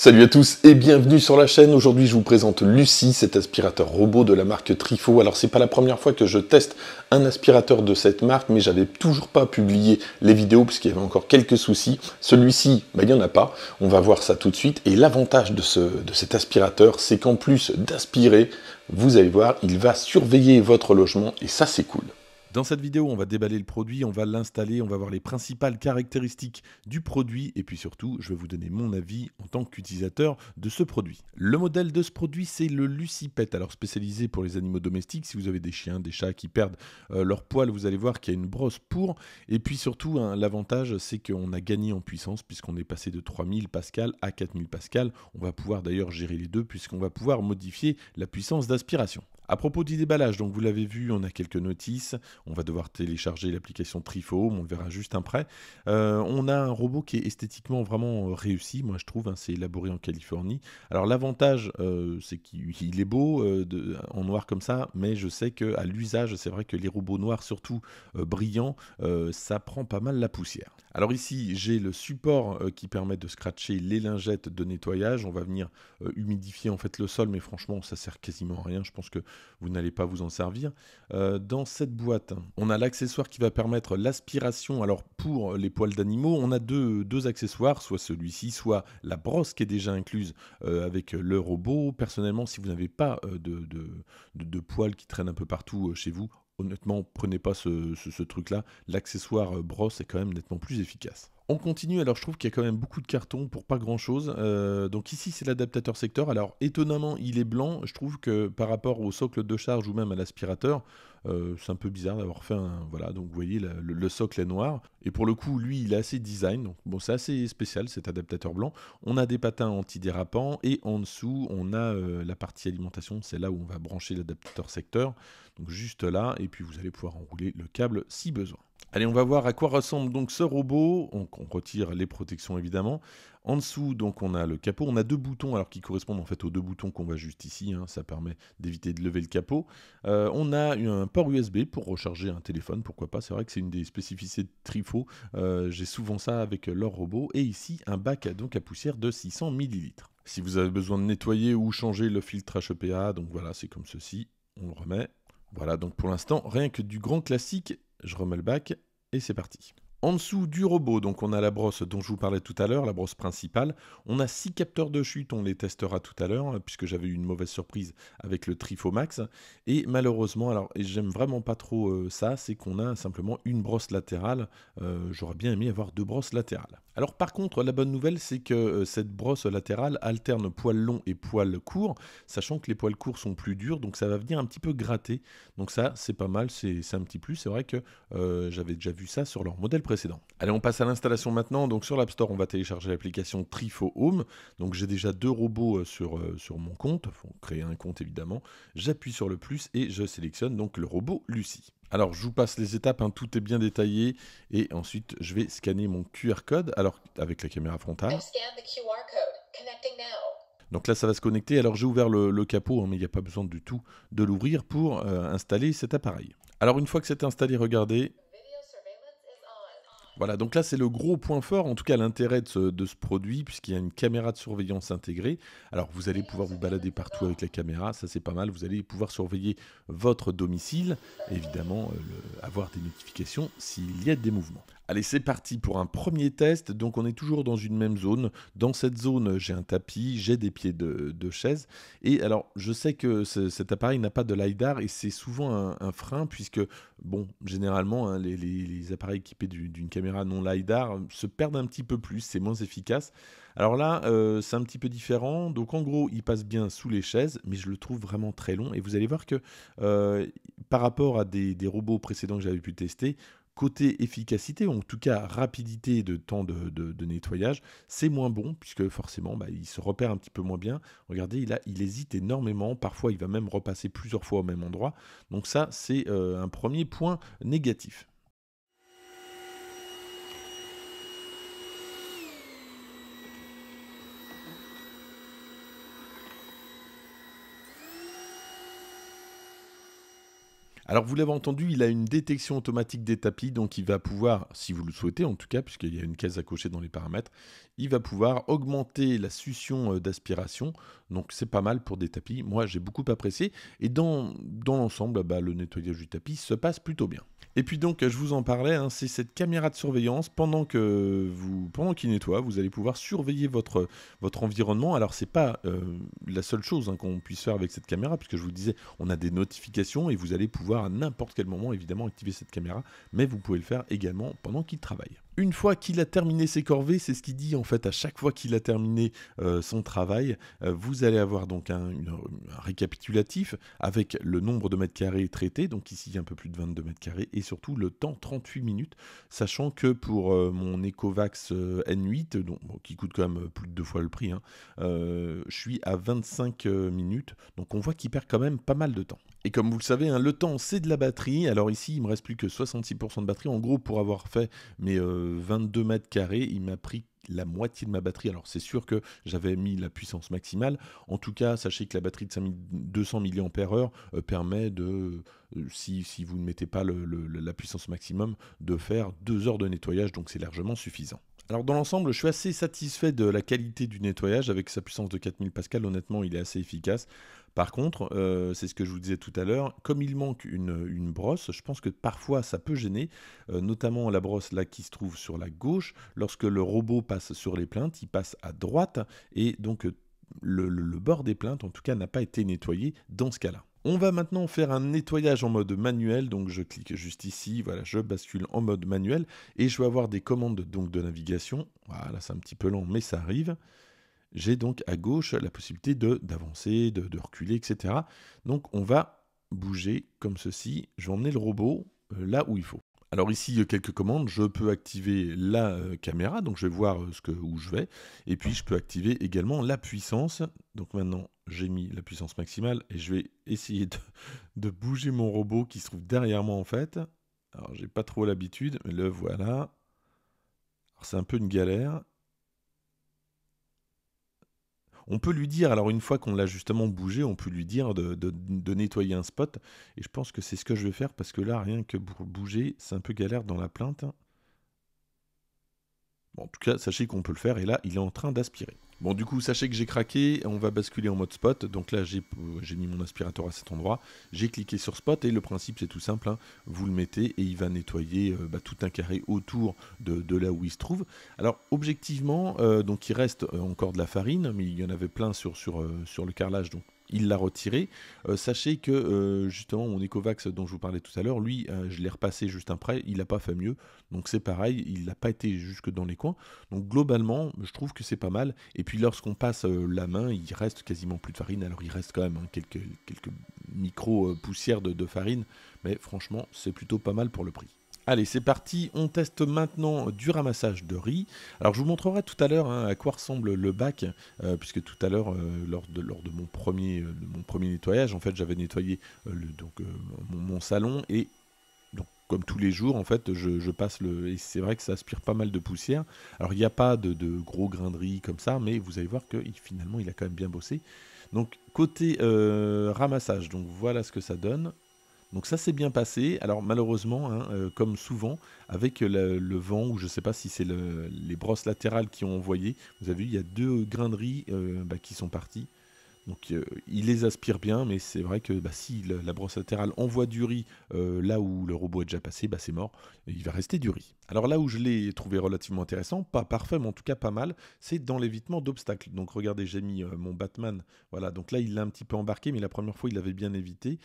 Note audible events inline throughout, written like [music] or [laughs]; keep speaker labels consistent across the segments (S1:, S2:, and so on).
S1: Salut à tous et bienvenue sur la chaîne. Aujourd'hui, je vous présente Lucie, cet aspirateur robot de la marque Trifo. Alors, c'est pas la première fois que je teste un aspirateur de cette marque, mais j'avais toujours pas publié les vidéos puisqu'il y avait encore quelques soucis. Celui-ci, bah, il n'y en a pas. On va voir ça tout de suite. Et l'avantage de, ce, de cet aspirateur, c'est qu'en plus d'aspirer, vous allez voir, il va surveiller votre logement et ça, c'est cool. Dans cette vidéo, on va déballer le produit, on va l'installer, on va voir les principales caractéristiques du produit et puis surtout, je vais vous donner mon avis en tant qu'utilisateur de ce produit. Le modèle de ce produit, c'est le Lucipet, alors spécialisé pour les animaux domestiques. Si vous avez des chiens, des chats qui perdent euh, leur poil, vous allez voir qu'il y a une brosse pour. Et puis surtout, hein, l'avantage, c'est qu'on a gagné en puissance puisqu'on est passé de 3000 pascal à 4000 pascal. On va pouvoir d'ailleurs gérer les deux puisqu'on va pouvoir modifier la puissance d'aspiration. À propos du déballage, donc vous l'avez vu, on a quelques notices, on va devoir télécharger l'application Trifoo, on le verra juste après. Euh, on a un robot qui est esthétiquement vraiment euh, réussi, moi je trouve, hein, c'est élaboré en Californie. Alors l'avantage, euh, c'est qu'il est beau en noir comme ça, mais je sais qu'à l'usage, c'est vrai que les robots noirs, surtout brillants, ça prend pas mal la poussière. Alors ici, j'ai le support qui permet de scratcher les lingettes de nettoyage. On va venir humidifier en fait le sol, mais franchement, ça sert quasiment à rien. Je pense que vous n'allez pas vous en servir. dans cette boîte, on a l'accessoire qui va permettre l'aspiration. Alors pour les poils d'animaux, on a deux, accessoires, soit celui-ci, soit la brosse qui est déjà incluse euh, avec le robot. Personnellement, si vous n'avez pas euh, de, de, poils qui traînent un peu partout euh, chez vous, honnêtement, prenez pas ce truc-là. L'accessoire brosse est quand même nettement plus efficace. On continue, alors je trouve qu'il y a quand même beaucoup de cartons pour pas grand chose. Euh, donc ici c'est l'adaptateur secteur. Alors étonnamment il est blanc, je trouve que par rapport au socle de charge ou même à l'aspirateur, euh, c'est un peu bizarre d'avoir fait un... Voilà, donc vous voyez le, socle est noir. Et pour le coup lui il est assez design, donc bon c'est assez spécial cet adaptateur blanc. On a des patins antidérapants et en dessous on a euh, la partie alimentation, c'est là où on va brancher l'adaptateur secteur donc juste là, et puis vous allez pouvoir enrouler le câble si besoin. Allez, on va voir à quoi ressemble donc ce robot. On, retire les protections évidemment. En dessous, donc on a le capot. On a deux boutons alors qui correspondent en fait aux deux boutons qu'on voit juste ici. Hein. Ça permet d'éviter de lever le capot. Euh, on a un port USB pour recharger un téléphone, pourquoi pas. C'est vrai que c'est une des spécificités de Trifo. Euh, j'ai souvent ça avec leur robot. Et ici, un bac donc à poussière de 600 ml. Si vous avez besoin de nettoyer ou changer le filtre HEPA, donc voilà, c'est comme ceci. On le remet, voilà donc pour l'instant, rien que du grand classique, je remets le bac et c'est parti. En dessous du robot, donc on a la brosse dont je vous parlais tout à l'heure, la brosse principale. On a six capteurs de chute, on les testera tout à l'heure, hein, puisque j'avais eu une mauvaise surprise avec le Trifomax. Et malheureusement, alors j'aime vraiment pas trop euh, ça, c'est qu'on a simplement une brosse latérale. Euh, j'aurais bien aimé avoir deux brosses latérales. Alors par contre, la bonne nouvelle, c'est que euh, cette brosse latérale alterne poils longs et poils courts, sachant que les poils courts sont plus durs, donc ça va venir un petit peu gratter. Donc ça, c'est pas mal, c'est un petit plus. C'est vrai que j'avais déjà vu ça sur leur modèle Allez, on passe à l'installation maintenant. Donc sur l'App Store, on va télécharger l'application Trifo Home. Donc j'ai déjà deux robots euh, sur, euh, sur mon compte. Faut créer un compte évidemment. J'appuie sur le plus et je sélectionne donc le robot Lucie. Alors, je vous passe les étapes, hein. tout est bien détaillé. Et ensuite, je vais scanner mon QR code alors, avec la caméra frontale. Donc là, ça va se connecter. Alors, j'ai ouvert le, capot, hein, mais il n'y a pas besoin du tout de l'ouvrir pour euh, installer cet appareil. Alors, une fois que c'est installé, regardez, voilà, donc là c'est le gros point fort, en tout cas l'intérêt de, ce, produit, puisqu'il y a une caméra de surveillance intégrée. Alors vous allez pouvoir vous balader partout avec la caméra, ça c'est pas mal, vous allez pouvoir surveiller votre domicile, évidemment euh, avoir des notifications s'il y a des mouvements. Allez, c'est parti pour un premier test. Donc, on est toujours dans une même zone. Dans cette zone, j'ai un tapis, j'ai des pieds de, chaise. Et alors, je sais que cet appareil n'a pas de LiDAR et c'est souvent un, frein, puisque, bon, généralement, hein, les, appareils équipés d'une caméra non LiDAR se perdent un petit peu plus, c'est moins efficace. Alors là, euh, c'est un petit peu différent. Donc, en gros, il passe bien sous les chaises, mais je le trouve vraiment très long. Et vous allez voir que euh, par rapport à des robots précédents que j'avais pu tester, côté efficacité, ou en tout cas rapidité de temps de, nettoyage, c'est moins bon, puisque forcément, bah, il se repère un petit peu moins bien. Regardez, il, a, il hésite énormément, parfois il va même repasser plusieurs fois au même endroit. Donc ça, c'est euh, un premier point négatif. Alors vous l'avez entendu, il a une détection automatique des tapis, donc il va pouvoir, si vous le souhaitez en tout cas, puisqu'il y a une case à cocher dans les paramètres, il va pouvoir augmenter la succion euh, d'aspiration donc c'est pas mal pour des tapis. Moi j'ai beaucoup apprécié. Et dans, dans l'ensemble, bah, le nettoyage du tapis se passe plutôt bien. Et puis donc je vous en parlais, hein, c'est cette caméra de surveillance. Pendant que vous pendant qu'il nettoie, vous allez pouvoir surveiller votre, votre environnement. Alors c'est pas euh, la seule chose hein, qu'on puisse faire avec cette caméra, puisque je vous disais, on a des notifications et vous allez pouvoir à n'importe quel moment évidemment activer cette caméra, mais vous pouvez le faire également pendant qu'il travaille une fois qu'il a terminé ses corvées, c'est ce qu'il dit en fait à chaque fois qu'il a terminé euh, son travail, euh, vous allez avoir donc un, récapitulatif avec le nombre de mètres carrés traités, donc ici un peu plus de 22 mètres carrés, et surtout le temps 38 minutes, sachant que pour euh, mon Ecovax N8, donc, qui coûte quand même plus de deux fois le prix, hein, je suis à 25 minutes, donc on voit qu'il perd quand même pas mal de temps. Et comme vous le savez, hein, le temps c'est de la batterie. Alors ici, il me reste plus que 66% de batterie. En gros, pour avoir fait mes 22 euh, mètres carrés, il m'a pris la moitié de ma batterie. Alors c'est sûr que j'avais mis la puissance maximale. En tout cas, sachez que la batterie de 5200 mAh euh, permet de, euh, si, vous ne mettez pas la puissance maximum, de faire 2 heures de nettoyage. Donc c'est largement suffisant. Alors dans l'ensemble, je suis assez satisfait de la qualité du nettoyage avec sa puissance de 4000 pascal. Honnêtement, il est assez efficace. Par contre, euh, c'est ce que je vous disais tout à l'heure, comme il manque une, brosse, je pense que parfois ça peut gêner, euh, notamment la brosse là qui se trouve sur la gauche. Lorsque le robot passe sur les plaintes, il passe à droite et donc euh, le, le bord des plaintes en tout cas n'a pas été nettoyé dans ce cas-là. On va maintenant faire un nettoyage en mode manuel, donc je clique juste ici, voilà, je bascule en mode manuel, et je vais avoir des commandes donc de navigation, voilà, c'est un petit peu lent, mais ça arrive. J'ai donc à gauche la possibilité d'avancer, de, de, de reculer, etc. Donc on va bouger comme ceci, je vais emmener le robot euh, là où il faut. Alors ici, quelques commandes, je peux activer la euh, caméra, donc je vais voir euh, ce que, où je vais, et puis je peux activer également la puissance. Donc maintenant, j'ai mis la puissance maximale, et je vais essayer de, [laughs] bouger mon robot qui se trouve derrière moi en fait. Alors j'ai pas trop l'habitude, mais le voilà. C'est un peu une galère, on peut lui dire, alors une fois qu'on l'a justement bougé, on peut lui dire de, nettoyer un spot. Et je pense que c'est ce que je vais faire parce que là, rien que pour bouger, c'est un peu galère dans la plainte. Hein en tout cas, sachez qu'on peut le faire et là, il est en train d'aspirer. Bon, du coup, sachez que j'ai craqué, on va basculer en mode spot. Donc là, j'ai euh, mis mon aspirateur à cet endroit, j'ai cliqué sur spot et le principe, c'est tout simple. Hein. vous le mettez et il va nettoyer euh, bah, tout un carré autour de, là où il se trouve. Alors, objectivement, euh, donc il reste encore de la farine, mais il y en avait plein sur, sur, sur le carrelage, donc il l'a retiré. Euh, sachez que euh, justement mon Ecovax dont je vous parlais tout à l'heure, lui, euh, je l'ai repassé juste après, il n'a pas fait mieux. Donc c'est pareil, il n'a pas été jusque dans les coins. Donc globalement, je trouve que c'est pas mal. Et puis lorsqu'on passe la main, il reste quasiment plus de farine. Alors il reste quand même hein, quelques, quelques micro poussières de farine, mais franchement, c'est plutôt pas mal pour le prix. Allez, c'est parti, on teste maintenant du ramassage de riz. Alors je vous montrerai tout à l'heure hein, à quoi ressemble le bac, euh, puisque tout à l'heure, euh, lors, de, lors de, mon premier, euh, mon premier nettoyage, en fait j'avais nettoyé donc, mon, salon et comme tous les jours, en fait, je, passe le. Et c'est vrai que ça aspire pas mal de poussière. Alors, il n'y a pas de, gros grains de riz comme ça, mais vous allez voir que finalement, il a quand même bien bossé. Donc, côté ramassage, donc voilà ce que ça donne. Donc ça s'est bien passé. Alors malheureusement, hein, euh, comme souvent, avec le, vent, ou je ne sais pas si c'est les brosses latérales qui ont envoyé, vous avez vu, il y a deux grains de euh, riz bah, qui sont partis. Donc euh, il les aspire bien, mais c'est vrai que bah, si la, brosse latérale envoie du riz euh, là où le robot est déjà passé, bah, c'est mort, il va rester du riz. Alors là où je l'ai trouvé relativement intéressant, pas parfait, mais en tout cas pas mal, c'est dans l'évitement d'obstacles. Donc regardez, j'ai mis euh, mon Batman, voilà, donc là il l'a un petit peu embarqué, mais la première fois il l'avait bien évité.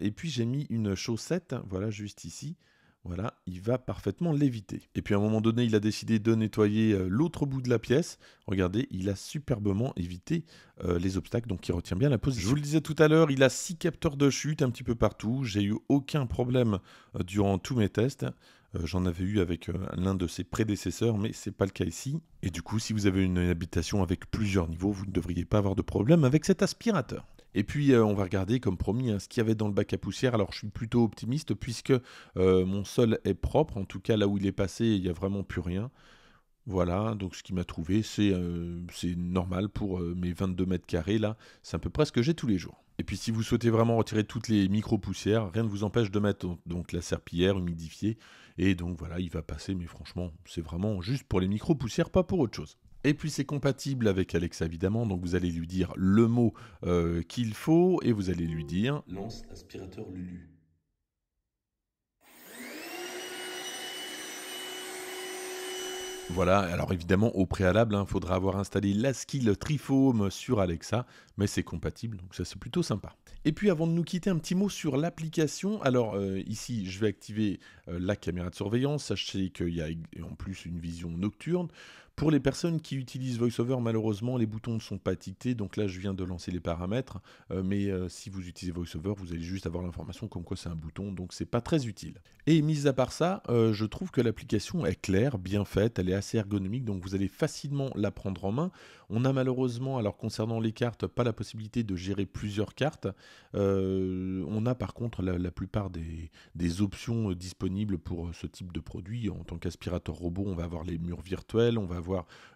S1: et puis j'ai mis une chaussette, voilà, juste ici, voilà, il va parfaitement l'éviter. Et puis à un moment donné, il a décidé de nettoyer euh, l'autre bout de la pièce. Regardez, il a superbement évité euh, les obstacles, donc il retient bien la position. Je vous le disais tout à l'heure, il a 6 capteurs de chute un petit peu partout. J'ai eu aucun problème euh, durant tous mes tests. J'en avais eu avec l'un de ses prédécesseurs, mais c'est pas le cas ici. Et du coup, si vous avez une habitation avec plusieurs niveaux, vous ne devriez pas avoir de problème avec cet aspirateur. Et puis, euh, on va regarder, comme promis, hein, ce qu'il y avait dans le bac à poussière. Alors, je suis plutôt optimiste puisque euh, mon sol est propre. En tout cas, là où il est passé, il n'y a vraiment plus rien. Voilà, donc ce qui m'a trouvé, c'est euh, normal pour mes 22 mètres carrés. Là, c'est à peu près ce que j'ai tous les jours. Et puis, si vous souhaitez vraiment retirer toutes les micro-poussières, rien ne vous empêche de mettre donc la serpillière humidifiée. Et donc, voilà, il va passer. Mais franchement, c'est vraiment juste pour les micro-poussières, pas pour autre chose. Et puis c'est compatible avec Alexa évidemment, donc vous allez lui dire le mot euh, qu'il faut et vous allez lui dire Lance aspirateur Lulu. Voilà, alors évidemment, au préalable, il hein, faudra avoir installé la skill Trifome sur Alexa, mais c'est compatible, donc ça c'est plutôt sympa. Et puis avant de nous quitter, un petit mot sur l'application. Alors euh, ici, je vais activer euh, la caméra de surveillance. Sachez qu'il y a en plus une vision nocturne. Pour les personnes qui utilisent VoiceOver, malheureusement, les boutons ne sont pas tictés. Donc là, je viens de lancer les paramètres. Euh, mais euh, si vous utilisez VoiceOver, vous allez juste avoir l'information comme quoi c'est un bouton. Donc c'est pas très utile. Et mis à part ça, euh, je trouve que l'application est claire, bien faite, elle est assez ergonomique. Donc vous allez facilement la prendre en main. On a malheureusement, alors concernant les cartes, pas la possibilité de gérer plusieurs cartes. on a par contre la, plupart des, des options disponibles pour ce type de produit. En tant qu'aspirateur robot, on va avoir les murs virtuels, on va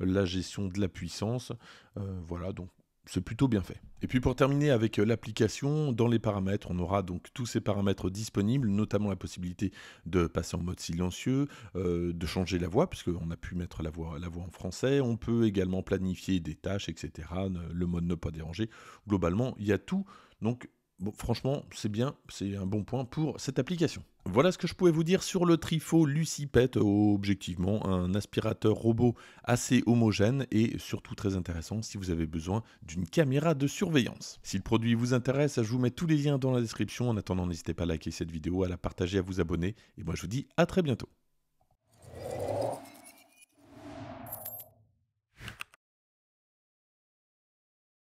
S1: la gestion de la puissance. Euh, voilà, donc c'est plutôt bien fait. Et puis pour terminer avec euh, l'application, dans les paramètres, on aura donc tous ces paramètres disponibles, notamment la possibilité de passer en mode silencieux, euh, de changer la voix, puisque on a pu mettre la voix, la voix en français, on peut également planifier des tâches, etc., le mode ne pas déranger. Globalement, il y a tout. Donc franchement, c'est bien, c'est un bon point pour cette application. Voilà ce que je pouvais vous dire sur le Trifo Lucipet, oh, objectivement un aspirateur robot assez homogène et surtout très intéressant si vous avez besoin d'une caméra de surveillance. Si le produit vous intéresse, je vous mets tous les liens dans la description. En attendant, n'hésitez pas à liker cette vidéo, à la partager, à vous abonner et moi je vous dis à très bientôt.